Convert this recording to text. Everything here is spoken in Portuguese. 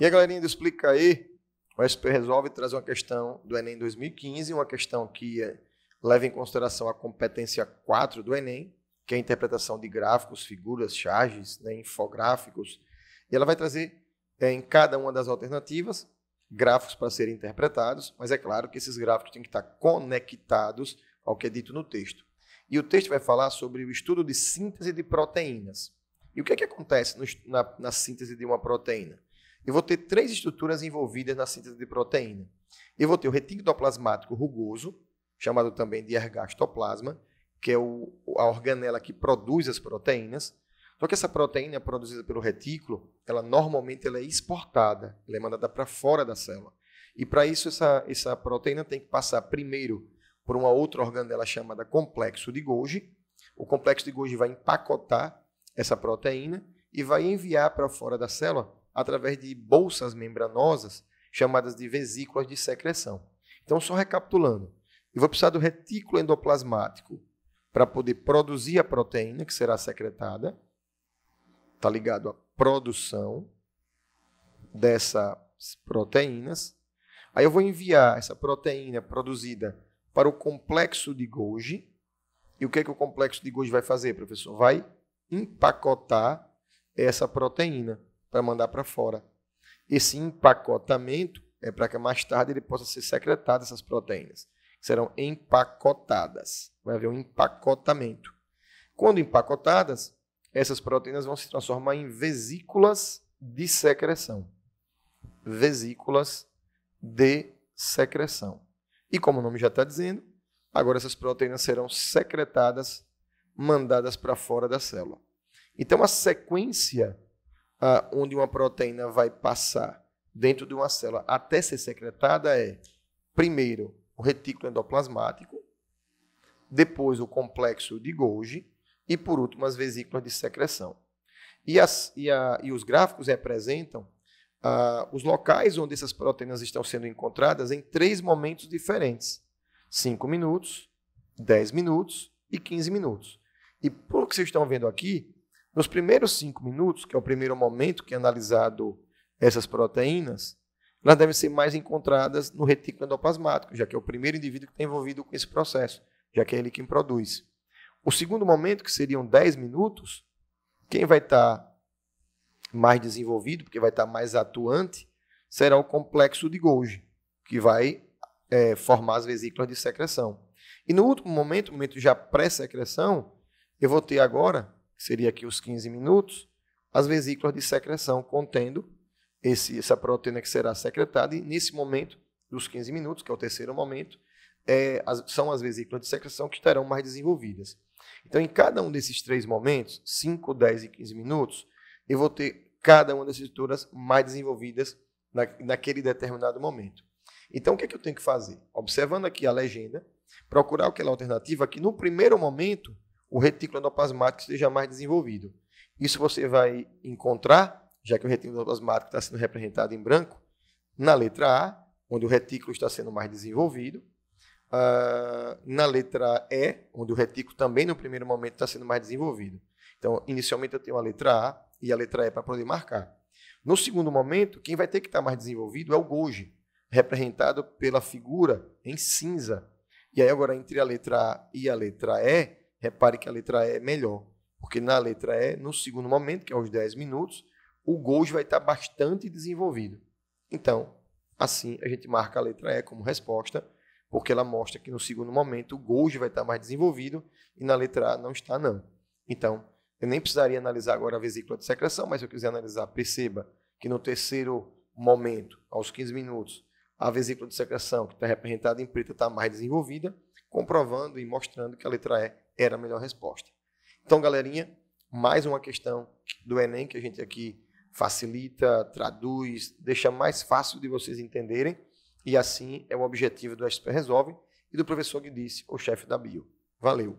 E a galerinha do Explica aí, o SP resolve trazer uma questão do Enem 2015, uma questão que é, leva em consideração a competência 4 do Enem, que é a interpretação de gráficos, figuras, charges, né, infográficos. E ela vai trazer é, em cada uma das alternativas gráficos para serem interpretados, mas é claro que esses gráficos têm que estar conectados ao que é dito no texto. E o texto vai falar sobre o estudo de síntese de proteínas. E o que é que acontece no, na, na síntese de uma proteína? Eu vou ter três estruturas envolvidas na síntese de proteína. Eu vou ter o retículo endoplasmático rugoso, chamado também de ergastoplasma, que é o, a organela que produz as proteínas. Só que essa proteína é produzida pelo retículo, ela normalmente ela é exportada, ela é mandada para fora da célula. E para isso, essa, essa proteína tem que passar primeiro por uma outra organela chamada complexo de Golgi. O complexo de Golgi vai empacotar essa proteína e vai enviar para fora da célula através de bolsas membranosas chamadas de vesículas de secreção. Então, só recapitulando, eu vou precisar do retículo endoplasmático para poder produzir a proteína que será secretada. Está ligado à produção dessas proteínas. Aí eu vou enviar essa proteína produzida para o complexo de Golgi. E o que, é que o complexo de Golgi vai fazer, professor? Vai empacotar essa proteína para mandar para fora. Esse empacotamento é para que mais tarde ele possa ser secretado essas proteínas, que serão empacotadas. Vai haver um empacotamento. Quando empacotadas, essas proteínas vão se transformar em vesículas de secreção. Vesículas de secreção. E como o nome já está dizendo, agora essas proteínas serão secretadas, mandadas para fora da célula. Então a sequência ah, onde uma proteína vai passar dentro de uma célula até ser secretada é, primeiro, o retículo endoplasmático, depois o complexo de Golgi e, por último, as vesículas de secreção. E, as, e, a, e os gráficos representam ah, os locais onde essas proteínas estão sendo encontradas em três momentos diferentes: 5 minutos, 10 minutos e 15 minutos. E pelo que vocês estão vendo aqui, nos primeiros cinco minutos, que é o primeiro momento que é analisado essas proteínas, elas devem ser mais encontradas no retículo endoplasmático, já que é o primeiro indivíduo que está envolvido com esse processo, já que é ele quem produz. O segundo momento, que seriam 10 minutos, quem vai estar tá mais desenvolvido, porque vai estar tá mais atuante, será o complexo de Golgi, que vai é, formar as vesículas de secreção. E no último momento, momento já pré-secreção, eu vou ter agora que seria aqui os 15 minutos, as vesículas de secreção contendo esse, essa proteína que será secretada, e nesse momento dos 15 minutos, que é o terceiro momento, é, as, são as vesículas de secreção que estarão mais desenvolvidas. Então, em cada um desses três momentos, 5, 10 e 15 minutos, eu vou ter cada uma dessas estruturas mais desenvolvidas na, naquele determinado momento. Então, o que, é que eu tenho que fazer? Observando aqui a legenda, procurar aquela alternativa que, no primeiro momento, o retículo endoplasmático esteja mais desenvolvido. Isso você vai encontrar, já que o retículo endoplasmático está sendo representado em branco, na letra A, onde o retículo está sendo mais desenvolvido, Uh, na letra E, onde o retículo também no primeiro momento está sendo mais desenvolvido. Então, inicialmente eu tenho a letra A e a letra E para poder marcar. No segundo momento, quem vai ter que estar tá mais desenvolvido é o Golgi, representado pela figura em cinza. E aí agora entre a letra A e a letra E, Repare que a letra E é melhor, porque na letra E, no segundo momento, que é aos 10 minutos, o Golgi vai estar bastante desenvolvido. Então, assim a gente marca a letra E como resposta, porque ela mostra que no segundo momento o Gols vai estar mais desenvolvido e na letra A não está, não. Então, eu nem precisaria analisar agora a vesícula de secreção, mas se eu quiser analisar, perceba que no terceiro momento, aos 15 minutos, a vesícula de secreção, que está representada em preto está mais desenvolvida, comprovando e mostrando que a letra E era a melhor resposta. Então, galerinha, mais uma questão do Enem que a gente aqui facilita, traduz, deixa mais fácil de vocês entenderem. E assim é o objetivo do SP Resolve e do professor que disse, o chefe da Bio. Valeu!